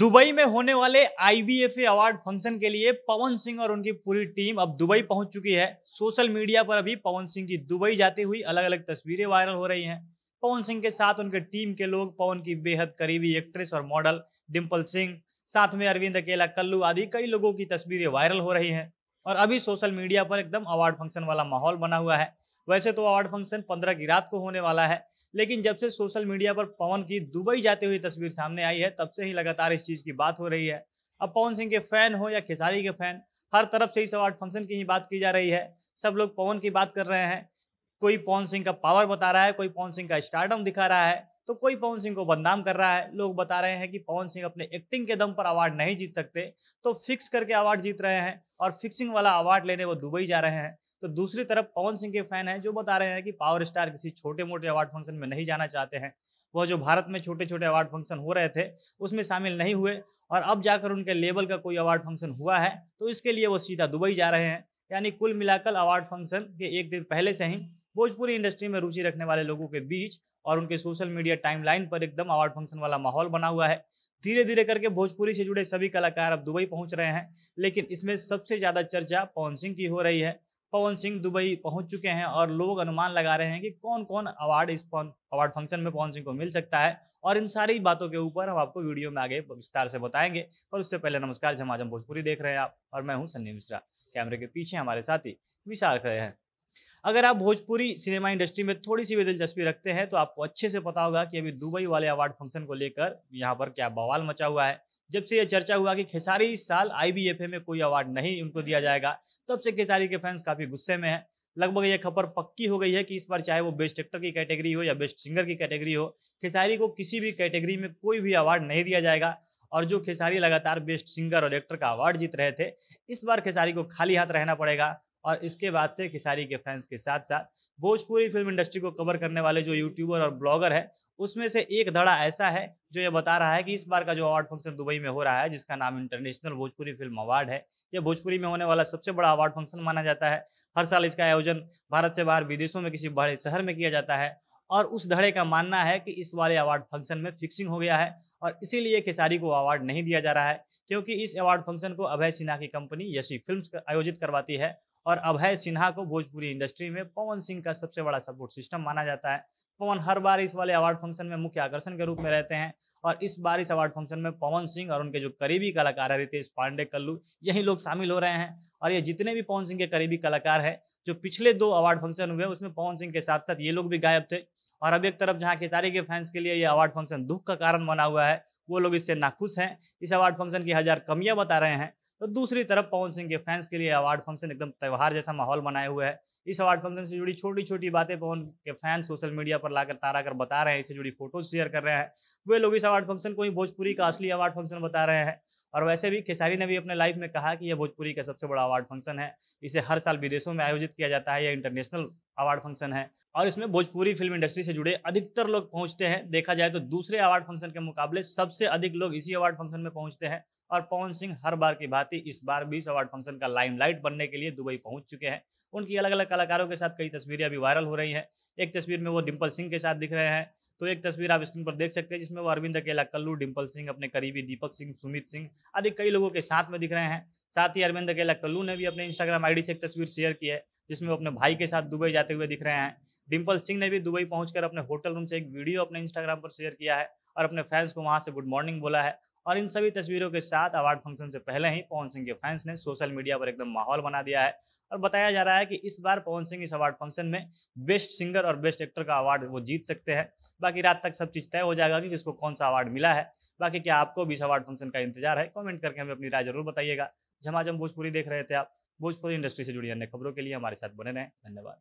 Dubai में होने वाले आईबीएफए अवार्ड फंक्शन के लिए पवन सिंह और उनकी पूरी टीम अब दुबई पहुंच चुकी है सोशल मीडिया पर अभी पवन सिंह की दुबई जाते हुई अलग अलग तस्वीरें वायरल हो रही हैं पवन सिंह के साथ उनके टीम के लोग पवन की बेहद करीबी एक्ट्रेस और मॉडल डिम्पल सिंह साथ में अरविंद अकेला कल्लू आदि कई लोगों की तस्वीरें वायरल हो रही हैं और अभी सोशल मीडिया पर एकदम अवार्ड फंक्शन वाला माहौल बना हुआ है वैसे तो अवार्ड फंक्शन पंद्रह की रात को होने वाला है लेकिन जब से सोशल मीडिया पर पवन की दुबई जाते हुए तस्वीर सामने आई है तब से ही लगातार इस चीज की बात हो रही है अब पवन सिंह के फैन हो या खेसारी के फैन हर तरफ से इस अवार्ड फंक्शन की ही बात की जा रही है सब लोग पवन की बात कर रहे हैं कोई पवन सिंह का पावर बता रहा है कोई पवन सिंह का स्टार्टअप दिखा रहा है तो कोई पवन सिंह को बदनाम कर रहा है लोग बता रहे हैं कि पवन सिंह अपने एक्टिंग के दम पर अवार्ड नहीं जीत सकते तो फिक्स करके अवार्ड जीत रहे हैं और फिक्सिंग वाला अवार्ड लेने वो दुबई जा रहे हैं तो दूसरी तरफ पवन सिंह के फैन हैं जो बता रहे हैं कि पावर स्टार किसी छोटे मोटे अवार्ड फंक्शन में नहीं जाना चाहते हैं वह जो भारत में छोटे छोटे अवार्ड फंक्शन हो रहे थे उसमें शामिल नहीं हुए और अब जाकर उनके लेवल का कोई अवार्ड फंक्शन हुआ है तो इसके लिए वो सीधा दुबई जा रहे हैं यानी कुल मिलाकर अवार्ड फंक्शन के एक दिन पहले से ही भोजपुरी इंडस्ट्री में रुचि रखने वाले लोगों के बीच और उनके सोशल मीडिया टाइमलाइन पर एकदम अवार्ड फंक्शन वाला माहौल बना हुआ है धीरे धीरे करके भोजपुरी से जुड़े सभी कलाकार अब दुबई पहुंच रहे हैं लेकिन इसमें सबसे ज़्यादा चर्चा पवन सिंह की हो रही है पवन सिंह दुबई पहुंच चुके हैं और लोग अनुमान लगा रहे हैं कि कौन कौन अवार्ड इस अवार्ड फंक्शन में पवन सिंह को मिल सकता है और इन सारी बातों के ऊपर हम आपको वीडियो में आगे विस्तार से बताएंगे और उससे पहले नमस्कार झमाझम भोजपुरी देख रहे हैं आप और मैं हूँ सन्नी मिश्रा कैमरे के पीछे हमारे साथी विशाल खड़े हैं अगर आप भोजपुरी सिनेमा इंडस्ट्री में थोड़ी सी भी दिलचस्पी रखते हैं तो आपको अच्छे से पता होगा कि अभी दुबई वाले अवार्ड फंक्शन को लेकर यहाँ पर क्या बवाल मचा हुआ है जब से यह चर्चा हुआ कि खेसारी इस साल आई में कोई अवार्ड नहीं उनको दिया जाएगा तब से खेसारी के फैंस काफी गुस्से में है लगभग यह खबर पक्की हो गई है कि इस बार चाहे वो बेस्ट एक्टर की कैटेगरी हो या बेस्ट सिंगर की कैटेगरी हो खेसारी को किसी भी कैटेगरी में कोई भी अवार्ड नहीं दिया जाएगा और जो खेसारी लगातार बेस्ट सिंगर और एक्टर का अवार्ड जीत रहे थे इस बार खेसारी को खाली हाथ रहना पड़ेगा और इसके बाद से खिसारी के फैंस के साथ साथ भोजपुरी फिल्म इंडस्ट्री को कवर करने वाले जो यूट्यूबर और ब्लॉगर है उसमें से एक धड़ा ऐसा है जो ये बता रहा है कि इस बार का जो अवार्ड फंक्शन दुबई में हो रहा है जिसका नाम इंटरनेशनल भोजपुरी फिल्म अवार्ड है यह भोजपुरी में होने वाला सबसे बड़ा अवार्ड फंक्शन माना जाता है हर साल इसका आयोजन भारत से बाहर विदेशों में किसी बड़े शहर में किया जाता है और उस धड़े का मानना है कि इस वाले अवार्ड फंक्शन में फिक्सिंग हो गया है और इसीलिए खेसारी को अवार्ड नहीं दिया जा रहा है क्योंकि इस अवार्ड फंक्शन को अभय सिन्हा की कंपनी यशी फिल्म्स आयोजित करवाती है और अभय सिन्हा को भोजपुरी इंडस्ट्री में पवन सिंह का सबसे बड़ा सपोर्ट सिस्टम माना जाता है पवन हर बार इस वाले अवार्ड फंक्शन में मुख्य आकर्षण के रूप में रहते हैं और इस बार इस अवार्ड फंक्शन में पवन सिंह और उनके जो करीबी कलाकार है रितेश पांडे कल्लू यही लोग शामिल हो रहे हैं और ये जितने भी पवन सिंह के करीबी कलाकार है जो पिछले दो अवार्ड फंक्शन हुए उसमें पवन सिंह के साथ साथ ये लोग भी गायब थे और अब एक तरफ जहाँ खेसारी के फैंस के लिए ये अवार्ड फंक्शन दुख का कारण बना हुआ है वो लोग इससे नाखुश हैं इस अवार्ड फंक्शन की हजार कमियाँ बता रहे हैं तो दूसरी तरफ पवन सिंह के फैंस के लिए अवार्ड फंक्शन एकदम त्यौहार जैसा माहौल बनाए हुए है इस अवार्ड फंक्शन से जुड़ी छोटी छोटी बातें पवन के फैंस सोशल मीडिया पर लाकर तारा कर बता रहे हैं इससे जुड़ी फोटोज शेयर कर रहे हैं वे लोग इस अवार्ड फंक्शन को ही भोजपुरी का असली अवार्ड फंक्शन बता रहे हैं और वैसे भी खेसारी ने भी अपने लाइफ में कहा कि यह भोजपुरी का सबसे बड़ा अवार्ड फंक्शन है इसे हर साल विदेशों में आयोजित किया जाता है यह इंटरनेशनल अवार्ड फंक्शन है और इसमें भोजपुरी फिल्म इंडस्ट्री से जुड़े अधिकतर लोग पहुंचते हैं देखा जाए तो दूसरे अवार्ड फंक्शन के मुकाबले सबसे अधिक लोग इसी अवार्ड फंक्शन में पहुंचते हैं और पवन सिंह हर बार की भांति इस बार भी इस अवार्ड फंक्शन का लाइमलाइट बनने के लिए दुबई पहुंच चुके हैं उनकी अलग अलग कलाकारों के साथ कई तस्वीरें अभी वायरल हो रही हैं एक तस्वीर में वो डिम्पल सिंह के साथ दिख रहे हैं तो एक तस्वीर आप स्क्रीन पर देख सकते हैं जिसमें वो अरविंद अकेला कल्लू डिम्पल सिंह अपने करीबी दीपक सिंह सुमित सिंह आदि कई लोगों के साथ में दिख रहे हैं साथ ही अरविंद अकेला कल्लू ने भी अपने इंस्टाग्राम आईडी से एक तस्वीर शेयर की है जिसमें वो अपने भाई के साथ दुबई जाते हुए दिख रहे हैं डिम्पल सिंह ने भी दुबई पहुंचकर अपने होटल रूम से एक वीडियो अपने इंस्टाग्राम पर शेयर किया है और अपने फैंस को वहां से गुड मॉर्निंग बोला है और इन सभी तस्वीरों के साथ अवार्ड फंक्शन से पहले ही पवन सिंह के फैंस ने सोशल मीडिया पर एकदम माहौल बना दिया है और बताया जा रहा है कि इस बार पवन सिंह इस अवार्ड फंक्शन में बेस्ट सिंगर और बेस्ट एक्टर का अवार्ड वो जीत सकते हैं बाकी रात तक सब चीज़ तय हो जाएगा कि किसको कौन सा अवार्ड मिला है बाकी क्या आपको भी इस अवार्ड फंक्शन का इंतजार है कॉमेंट करके हमें अपनी राय जरूर बताइएगा झमाझम भोजपुरी देख रहे थे आप भोजपुरी इंडस्ट्री से जुड़ी अन्य खबरों के लिए हमारे साथ बने रहें धन्यवाद